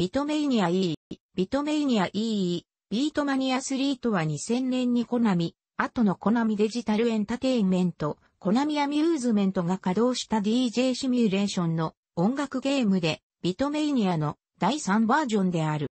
ビトメイニア E、ビトメイニア EE、ビートマニア3とは2000年にコナミ、後のコナミデジタルエンタテインメント、コナミアミューズメントが稼働した DJ シミュレーションの音楽ゲームで、ビトメイニアの第3バージョンである。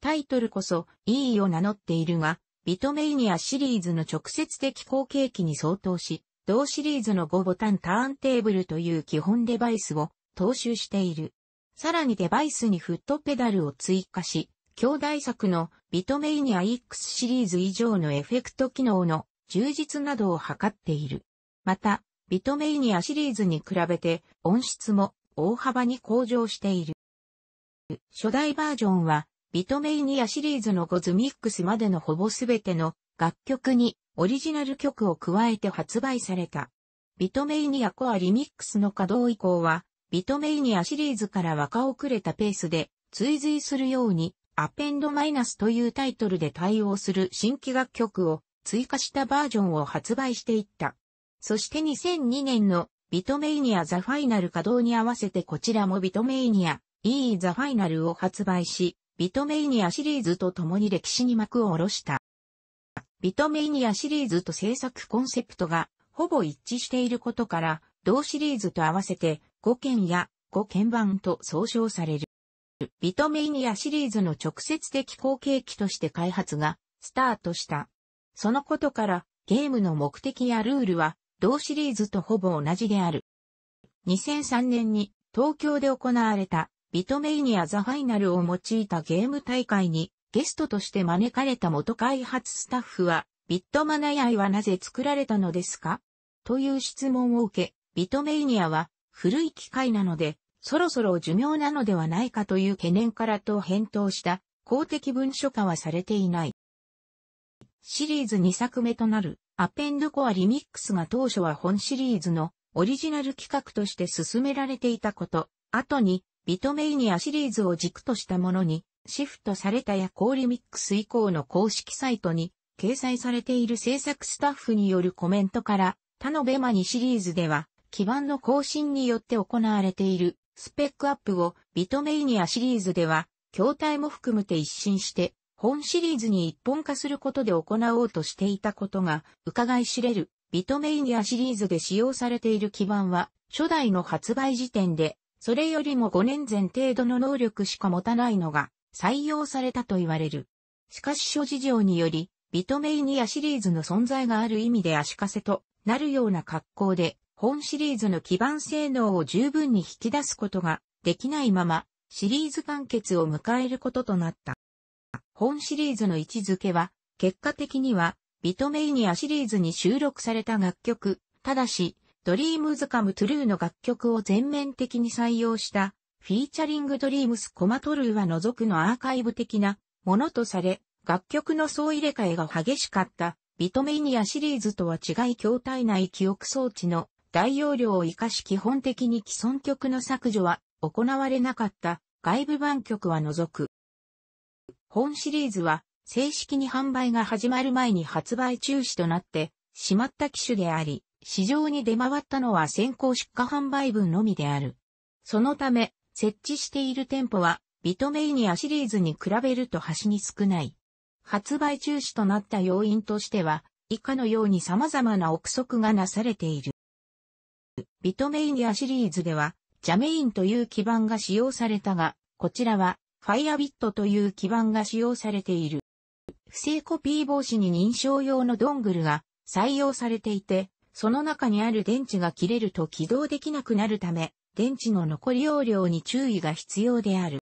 タイトルこそ EE を名乗っているが、ビトメイニアシリーズの直接的後継機に相当し、同シリーズの5ボタンターンテーブルという基本デバイスを踏襲している。さらにデバイスにフットペダルを追加し、兄弟作のビトメイニア X シリーズ以上のエフェクト機能の充実などを図っている。また、ビトメイニアシリーズに比べて音質も大幅に向上している。初代バージョンは、ビトメイニアシリーズのゴズミックスまでのほぼすべての楽曲にオリジナル曲を加えて発売された。ビトメイニアコアリミックスの稼働以降は、ビトメイニアシリーズから若遅れたペースで追随するようにアペンドマイナスというタイトルで対応する新規楽曲を追加したバージョンを発売していった。そして2002年のビトメイニアザファイナル稼働に合わせてこちらもビトメイニア E ザファイナルを発売し、ビトメイニアシリーズと共に歴史に幕を下ろした。ビトメイニアシリーズと制作コンセプトがほぼ一致していることから、同シリーズと合わせて5件や5県版と総称される。ビトメイニアシリーズの直接的後継機として開発がスタートした。そのことからゲームの目的やルールは同シリーズとほぼ同じである。2003年に東京で行われたビトメイニアザファイナルを用いたゲーム大会にゲストとして招かれた元開発スタッフはビットマナヤイはなぜ作られたのですかという質問を受け、ビトメイニアは古い機械なので、そろそろ寿命なのではないかという懸念からと返答した公的文書化はされていない。シリーズ2作目となるアペンドコアリミックスが当初は本シリーズのオリジナル企画として進められていたこと、後にビトメイニアシリーズを軸としたものにシフトされたやコリミックス以降の公式サイトに掲載されている制作スタッフによるコメントから、他のベマニシリーズでは基盤の更新によって行われているスペックアップをビトメイニアシリーズでは、筐体も含めて一新して、本シリーズに一本化することで行おうとしていたことが、伺い知れる、ビトメイニアシリーズで使用されている基盤は、初代の発売時点で、それよりも5年前程度の能力しか持たないのが、採用されたと言われる。しかし諸事情により、ビトメイニアシリーズの存在がある意味で足かせとなるような格好で、本シリーズの基盤性能を十分に引き出すことができないまま、シリーズ完結を迎えることとなった。本シリーズの位置づけは、結果的には、ビトメイニアシリーズに収録された楽曲、ただし、ドリームズカムトゥルーの楽曲を全面的に採用した、フィーチャリングドリームスコマトルーは除くのアーカイブ的なものとされ、楽曲の総入れ替えが激しかった、ビトメイニアシリーズとは違い筐体内記憶装置の大容量を活かし基本的に既存曲の削除は行われなかった外部版曲は除く。本シリーズは正式に販売が始まる前に発売中止となってしまった機種であり、市場に出回ったのは先行出荷販売分のみである。そのため、設置している店舗は、ビトメイニアシリーズに比べると端に少ない。発売中止となった要因としては、以下のように様々な憶測がなされている。ビトメインやシリーズでは、ジャメインという基板が使用されたが、こちらは、ファイアビットという基板が使用されている。不正コピー防止に認証用のドングルが採用されていて、その中にある電池が切れると起動できなくなるため、電池の残り容量に注意が必要である。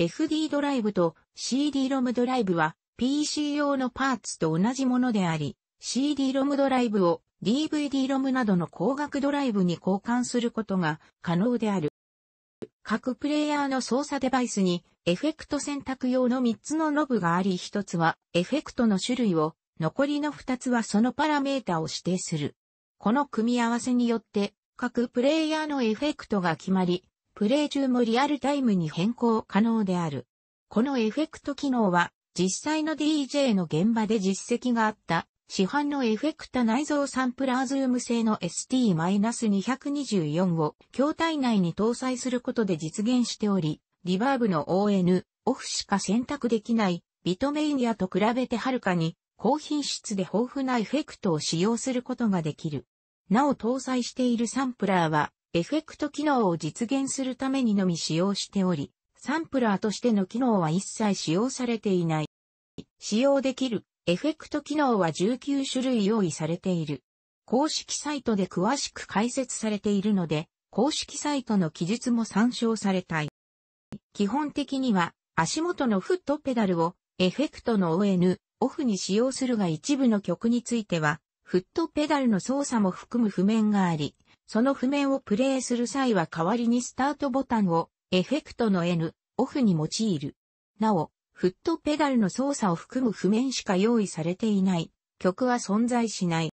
FD ドライブと CD-ROM ドライブは PC 用のパーツと同じものであり、CD-ROM ドライブを DVD ロムなどの高額ドライブに交換することが可能である。各プレイヤーの操作デバイスにエフェクト選択用の3つのノブがあり1つはエフェクトの種類を、残りの2つはそのパラメータを指定する。この組み合わせによって各プレイヤーのエフェクトが決まり、プレイ中もリアルタイムに変更可能である。このエフェクト機能は実際の DJ の現場で実績があった市販のエフェクタ内蔵サンプラーズーム製の ST-224 を筐体内に搭載することで実現しており、リバーブの ON、オフしか選択できないビトメインアと比べてはるかに高品質で豊富なエフェクトを使用することができる。なお搭載しているサンプラーは、エフェクト機能を実現するためにのみ使用しており、サンプラーとしての機能は一切使用されていない。使用できるエフェクト機能は19種類用意されている。公式サイトで詳しく解説されているので、公式サイトの記述も参照されたい。基本的には、足元のフットペダルをエフェクトの ON、オフに使用するが一部の曲については、フットペダルの操作も含む譜面があり、その譜面をプレイする際は代わりにスタートボタンをエフェクトの N、オフに用いる。なお、フットペダルの操作を含む譜面しか用意されていない、曲は存在しない。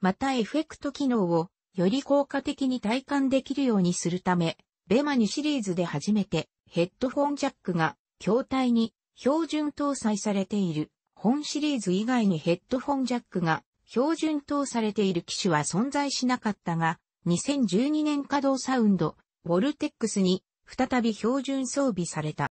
またエフェクト機能をより効果的に体感できるようにするため、ベマニシリーズで初めてヘッドフォンジャックが筐体に標準搭載されている。本シリーズ以外にヘッドフォンジャックが標準搭載されている機種は存在しなかったが、2012年稼働サウンド、ボルテックスに再び標準装備された。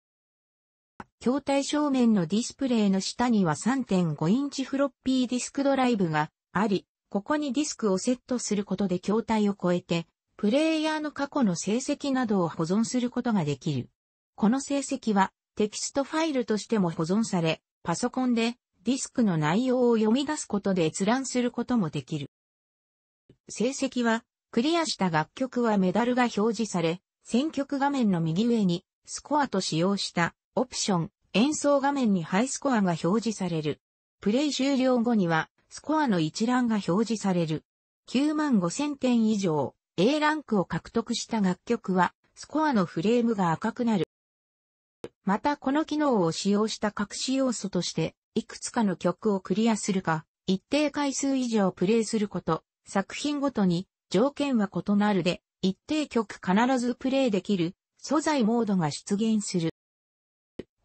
筐体正面のディスプレイの下には3.5インチフロッピーディスクドライブがあり、ここにディスクをセットすることで筐体を超えて、プレイヤーの過去の成績などを保存することができる。この成績はテキストファイルとしても保存され、パソコンでディスクの内容を読み出すことで閲覧することもできる。成績は、クリアした楽曲はメダルが表示され、選曲画面の右上にスコアと使用したオプション、演奏画面にハイスコアが表示される。プレイ終了後には、スコアの一覧が表示される。95,000点以上、A ランクを獲得した楽曲は、スコアのフレームが赤くなる。またこの機能を使用した隠し要素として、いくつかの曲をクリアするか、一定回数以上プレイすること、作品ごとに条件は異なるで、一定曲必ずプレイできる素材モードが出現する。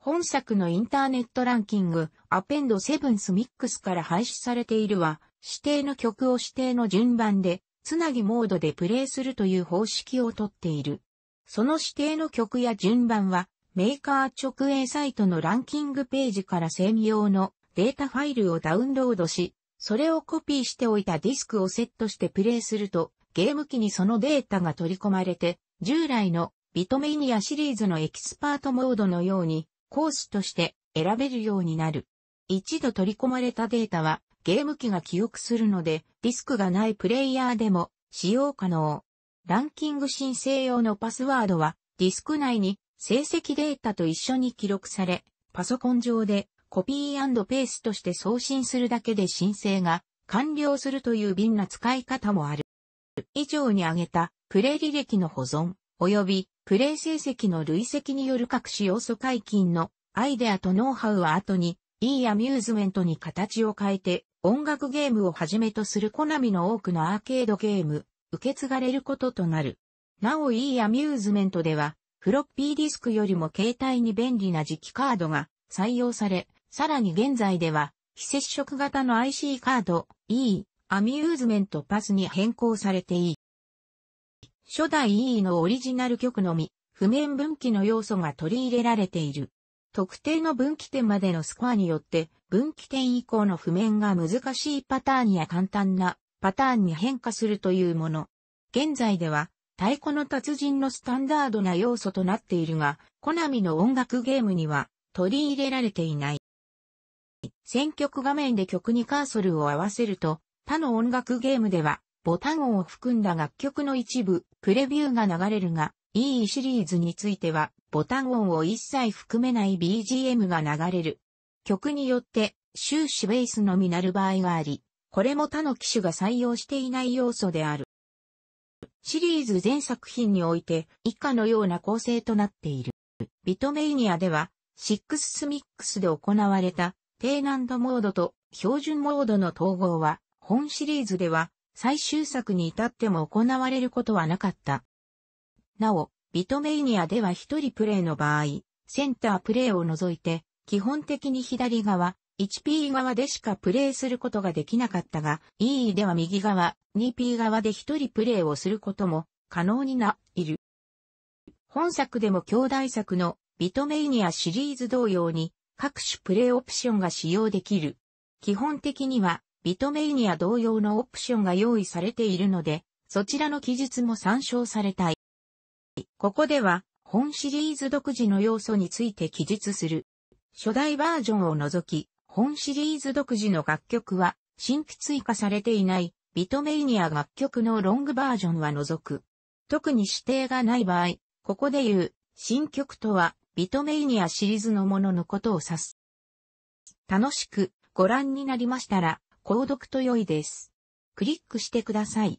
本作のインターネットランキング、アペンドセブンスミックスから廃止されているは、指定の曲を指定の順番で、つなぎモードでプレイするという方式をとっている。その指定の曲や順番は、メーカー直営サイトのランキングページから専用のデータファイルをダウンロードし、それをコピーしておいたディスクをセットしてプレイすると、ゲーム機にそのデータが取り込まれて、従来のビトメニアシリーズのエキスパートモードのように、コースとして選べるようになる。一度取り込まれたデータはゲーム機が記憶するのでディスクがないプレイヤーでも使用可能。ランキング申請用のパスワードはディスク内に成績データと一緒に記録され、パソコン上でコピーペースとして送信するだけで申請が完了するという便な使い方もある。以上に挙げたプレイ履歴の保存、及びプレイ成績の累積による各種要素解禁のアイデアとノウハウは後に、いいアミューズメントに形を変えて、音楽ゲームをはじめとするコナミの多くのアーケードゲーム、受け継がれることとなる。なおいいアミューズメントでは、フロッピーディスクよりも携帯に便利な磁気カードが採用され、さらに現在では、非接触型の IC カード、E、アミューズメントパスに変更されていい。初代 E のオリジナル曲のみ、譜面分岐の要素が取り入れられている。特定の分岐点までのスコアによって、分岐点以降の譜面が難しいパターンや簡単なパターンに変化するというもの。現在では、太鼓の達人のスタンダードな要素となっているが、コナミの音楽ゲームには取り入れられていない。選曲画面で曲にカーソルを合わせると、他の音楽ゲームでは、ボタン音を含んだ楽曲の一部、プレビューが流れるが、E シリーズについては、ボタン音を一切含めない BGM が流れる。曲によって、終始ベースのみなる場合があり、これも他の機種が採用していない要素である。シリーズ全作品において以下のような構成となっている。ビトメイニアでは、シックススミックスで行われた低難度モードと標準モードの統合は、本シリーズでは最終作に至っても行われることはなかった。なお、ビトメイニアでは一人プレイの場合、センタープレイを除いて、基本的に左側、1P 側でしかプレイすることができなかったが、EE では右側、2P 側で一人プレイをすることも可能にな、いる。本作でも兄弟作のビトメイニアシリーズ同様に各種プレイオプションが使用できる。基本的にはビトメイニア同様のオプションが用意されているので、そちらの記述も参照されたい。ここでは、本シリーズ独自の要素について記述する。初代バージョンを除き、本シリーズ独自の楽曲は、新規追加されていない、ビトメイニア楽曲のロングバージョンは除く。特に指定がない場合、ここで言う、新曲とは、ビトメイニアシリーズのもののことを指す。楽しくご覧になりましたら、購読と良いです。クリックしてください。